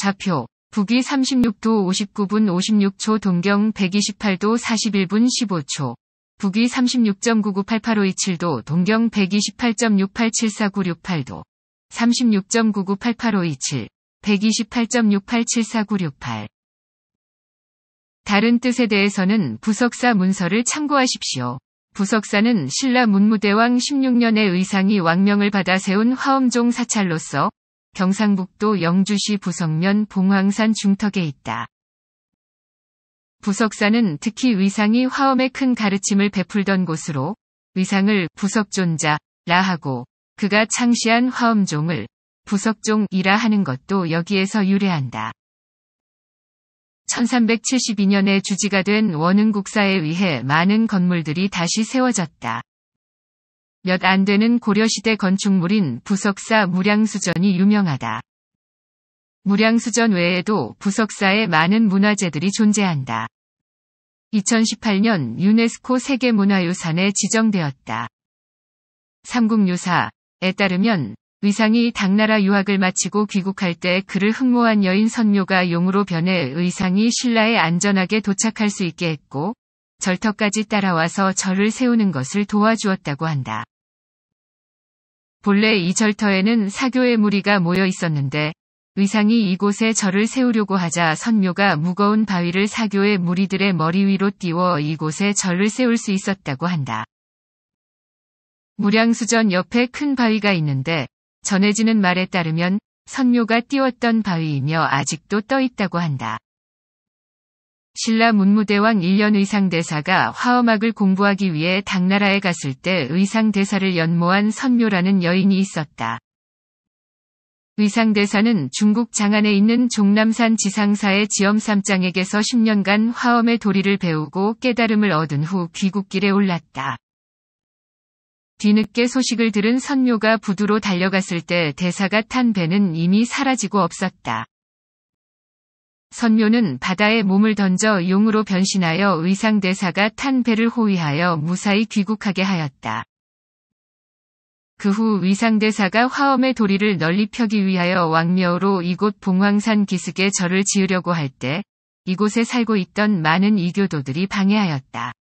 좌표 북위 36도 59분 56초 동경 128도 41분 15초 북위 36.998857도 동경 128.687496 8도 36.998857 128.687496 8 다른 뜻에 대해서는 부석사 문서를 참고하십시오. 부석사는 신라 문무대왕 16년의 의상이 왕명을 받아 세운 화엄종 사찰로서 경상북도 영주시 부석면 봉황산 중턱에 있다. 부석사는 특히 위상이 화엄에 큰 가르침을 베풀던 곳으로 위상을 부석존자, 라 하고 그가 창시한 화엄종을 부석종이라 하는 것도 여기에서 유래한다. 1372년에 주지가 된 원흥국사에 의해 많은 건물들이 다시 세워졌다. 몇안 되는 고려시대 건축물인 부석사 무량수전이 유명하다. 무량수전 외에도 부석사에 많은 문화재들이 존재한다. 2018년 유네스코 세계문화유산에 지정되었다. 삼국유사에 따르면 의상이 당나라 유학을 마치고 귀국할 때 그를 흥모한 여인 선묘가 용으로 변해 의상이 신라에 안전하게 도착할 수 있게 했고 절터까지 따라와서 절을 세우는 것을 도와주었다고 한다. 본래 이 절터에는 사교의 무리가 모여 있었는데 의상이 이곳에 절을 세우려고 하자 선묘가 무거운 바위를 사교의 무리들의 머리 위로 띄워 이곳에 절을 세울 수 있었다고 한다. 무량수전 옆에 큰 바위가 있는데 전해지는 말에 따르면 선묘가 띄웠던 바위이며 아직도 떠 있다고 한다. 신라 문무대왕 1년 의상대사가 화엄악을 공부하기 위해 당나라에 갔을 때 의상대사를 연모한 선묘라는 여인이 있었다. 의상대사는 중국 장안에 있는 종남산 지상사의 지엄삼장에게서 10년간 화엄의 도리를 배우고 깨달음을 얻은 후 귀국길에 올랐다. 뒤늦게 소식을 들은 선묘가 부두로 달려갔을 때 대사가 탄 배는 이미 사라지고 없었다. 선묘는 바다에 몸을 던져 용으로 변신하여 의상대사가 탄 배를 호위하여 무사히 귀국하게 하였다. 그 후 위상대사가 화엄의 도리를 널리 펴기 위하여 왕묘로 이곳 봉황산 기슭에 절을 지으려고 할 때 이곳에 살고 있던 많은 이교도들이 방해하였다.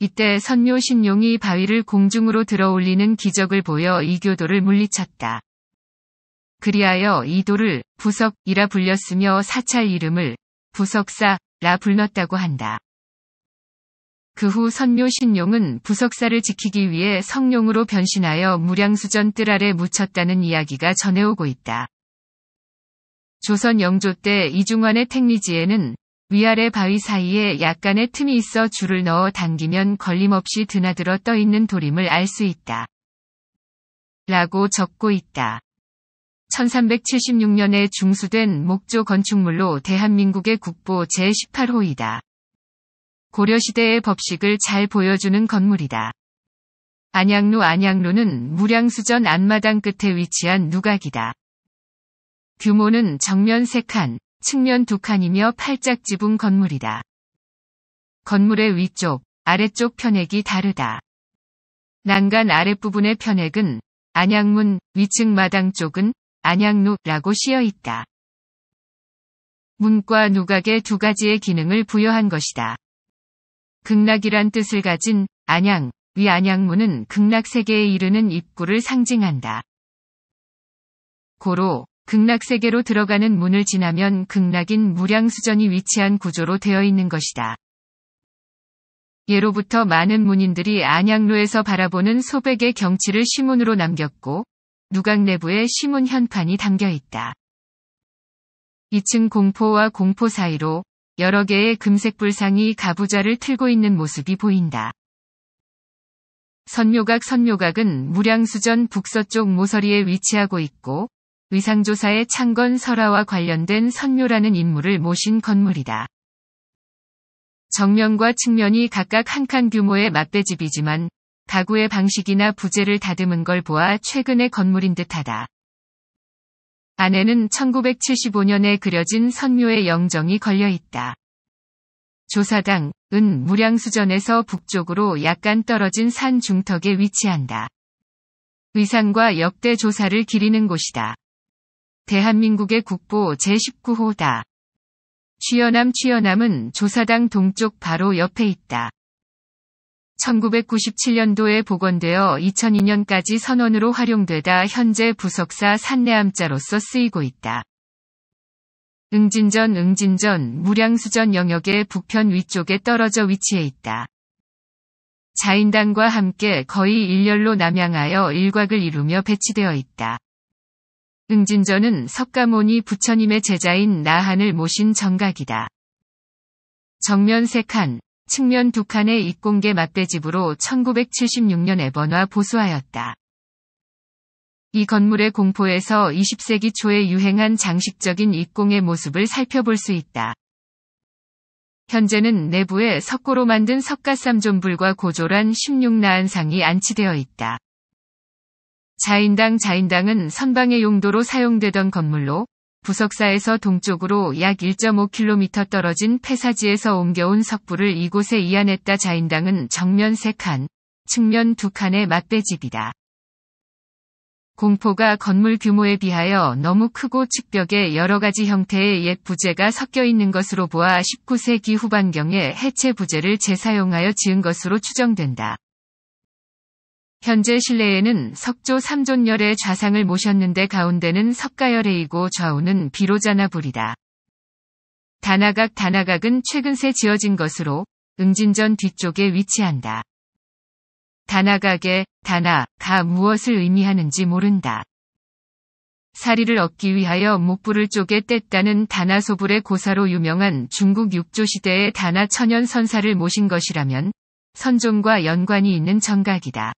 이때 선묘 신용이 바위를 공중으로 들어 올리는 기적을 보여 이교도를 물리쳤다. 그리하여 이 돌을 부석이라 불렸으며 사찰 이름을 부석사라 불렀다고 한다. 그 후 선묘 신룡은 부석사를 지키기 위해 성룡으로 변신하여 무량수전 뜰 아래 묻혔다는 이야기가 전해오고 있다. 조선 영조 때 이중환의 택리지에는 위아래 바위 사이에 약간의 틈이 있어 줄을 넣어 당기면 걸림없이 드나들어 떠있는 돌임을 알 수 있다. 라고 적고 있다. 1376년에 중수된 목조 건축물로 대한민국의 국보 제18호이다. 고려시대의 법식을 잘 보여주는 건물이다. 안양루 안양로는 무량수전 안마당 끝에 위치한 누각이다. 규모는 정면 3칸, 측면 2칸이며 팔짝 지붕 건물이다. 건물의 위쪽, 아래쪽 편액이 다르다. 난간 아랫부분의 편액은 안양문, 위층 마당 쪽은 안양루라고 씌여 있다. 문과 누각의 두 가지의 기능을 부여한 것이다. 극락이란 뜻을 가진 안양, 위안양문은 극락 세계에 이르는 입구를 상징한다. 고로 극락 세계로 들어가는 문을 지나면 극락인 무량수전이 위치한 구조로 되어 있는 것이다. 예로부터 많은 문인들이 안양로에서 바라보는 소백의 경치를 시문으로 남겼고 누각 내부에 심문 현판이 담겨 있다. 2층 공포와 공포 사이로 여러 개의 금색 불상이 가부좌를 틀고 있는 모습이 보인다. 선묘각 선묘각은 무량수전 북서쪽 모서리에 위치하고 있고 의상조사의 창건 설화와 관련된 선묘라는 인물을 모신 건물이다. 정면과 측면이 각각 한 칸 규모의 막대집이지만 가구의 방식이나 부재를 다듬은 걸 보아 최근의 건물인 듯하다. 안에는 1975년에 그려진 선묘의 영정이 걸려 있다. 조사당, 은 무량수전에서 북쪽으로 약간 떨어진 산 중턱에 위치한다. 의상과 역대 조사를 기리는 곳이다. 대한민국의 국보 제19호다. 취연암 취연암은 조사당 동쪽 바로 옆에 있다. 1997년도에 복원되어 2002년까지 선원으로 활용되다 현재 부석사 산내암자로서 쓰이고 있다. 응진전 응진전 무량수전 영역의 북편 위쪽에 떨어져 위치해 있다. 자인당과 함께 거의 일렬로 남양하여 일곽을 이루며 배치되어 있다. 응진전은 석가모니 부처님의 제자인 나한을 모신 정각이다. 정면 세칸 측면 두 칸의 입공개 맞대집으로 1976년 에 번화 보수하였다. 이 건물의 공포에서 20세기 초에 유행한 장식적인 입공의 모습을 살펴볼 수 있다. 현재는 내부에 석고로 만든 석가삼존불과 고졸한 16나한상이 안치되어 있다. 자인당 자인당은 선방의 용도로 사용되던 건물로 부석사에서 동쪽으로 약 1.5km 떨어진 폐사지에서 옮겨온 석부를 이곳에 이안했다 자인당은 정면 3칸, 측면 2칸의 맞대집이다. 공포가 건물 규모에 비하여 너무 크고 측벽에 여러 가지 형태의 옛 부재가 섞여 있는 것으로 보아 19세기 후반경에 해체 부재를 재사용하여 지은 것으로 추정된다. 현재 실내에는 석조 3존열의 좌상을 모셨는데 가운데는 석가열의이고 좌우는 비로자나불이다. 다나각 다나각은 최근 새 지어진 것으로 응진전 뒤쪽에 위치한다. 다나각의 다나, 가 무엇을 의미하는지 모른다. 사리를 얻기 위하여 목불을 쪼개 뗐다는 다나소불의 고사로 유명한 중국 육조시대의 다나 천연 선사를 모신 것이라면 선종과 연관이 있는 정각이다.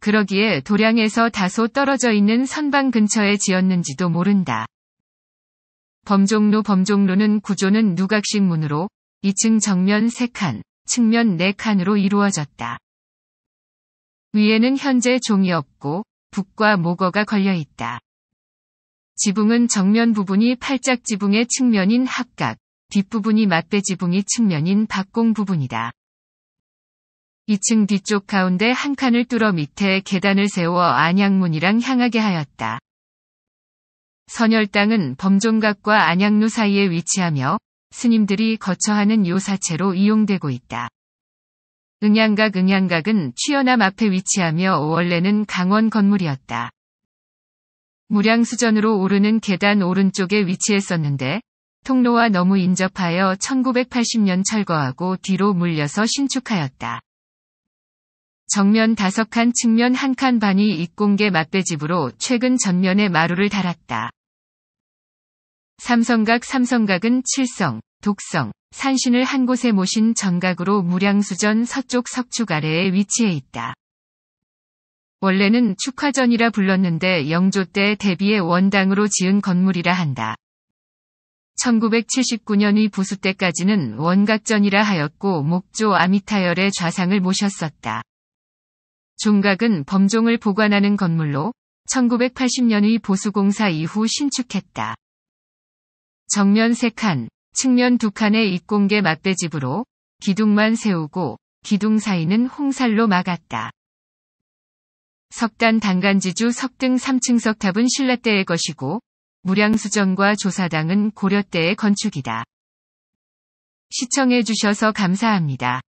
그러기에 도량에서 다소 떨어져 있는 선방 근처에 지었는지도 모른다. 범종로 범종로는 구조는 누각식 문으로 2층 정면 3칸, 측면 4칸으로 이루어졌다. 위에는 현재 종이 없고 북과 모거가 걸려 있다. 지붕은 정면 부분이 팔짝 지붕의 측면인 합각, 뒷부분이 맞대 지붕이 측면인 박공 부분이다. 2층 뒤쪽 가운데 한 칸을 뚫어 밑에 계단을 세워 안양문이랑 향하게 하였다. 선열당은 범종각과 안양루 사이에 위치하며 스님들이 거처하는 요사체로 이용되고 있다. 응양각 응양각은 취연암 앞에 위치하며 원래는 강원 건물이었다. 무량수전으로 오르는 계단 오른쪽에 위치했었는데 통로와 너무 인접하여 1980년 철거하고 뒤로 물려서 신축하였다. 정면 다섯 칸 측면 한 칸 반이 입공개 맞대집으로 최근 전면에 마루를 달았다. 삼성각 삼성각은 칠성, 독성, 산신을 한 곳에 모신 정각으로 무량수전 서쪽 석축 아래에 위치해 있다. 원래는 축화전이라 불렀는데 영조 때 대비의 원당으로 지은 건물이라 한다. 1979년의 부수 때까지는 원각전이라 하였고 목조 아미타열의 좌상을 모셨었다. 종각은 범종을 보관하는 건물로 1980년의 보수공사 이후 신축했다. 정면 3칸, 측면 2칸의 입공계 막대집으로 기둥만 세우고 기둥 사이는 홍살로 막았다. 석단 단간지주 석등 3층 석탑은 신라때의 것이고 무량수정과 조사당은 고려때의 건축이다. 시청해주셔서 감사합니다.